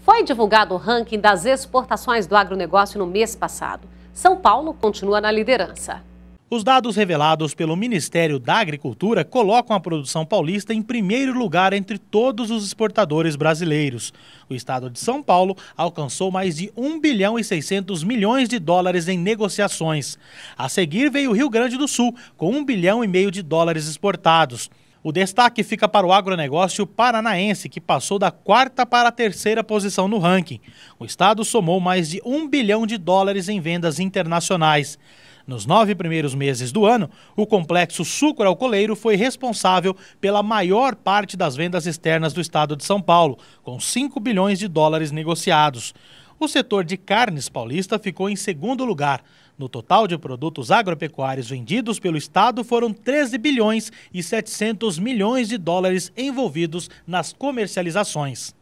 Foi divulgado o ranking das exportações do agronegócio no mês passado. São Paulo continua na liderança. Os dados revelados pelo Ministério da Agricultura colocam a produção paulista em primeiro lugar entre todos os exportadores brasileiros. O estado de São Paulo alcançou mais de 1 bilhão e 600 milhões de dólares em negociações. A seguir veio o Rio Grande do Sul, com 1 bilhão e meio de dólares exportados. O destaque fica para o agronegócio paranaense, que passou da quarta para a terceira posição no ranking. O estado somou mais de um bilhão de dólares em vendas internacionais. Nos nove primeiros meses do ano, o complexo sucro-alcooleiro foi responsável pela maior parte das vendas externas do estado de São Paulo, com 5 bilhões de dólares negociados. O setor de carnes paulista ficou em segundo lugar. No total de produtos agropecuários vendidos pelo Estado, foram 13 bilhões e 700 milhões de dólares envolvidos nas comercializações.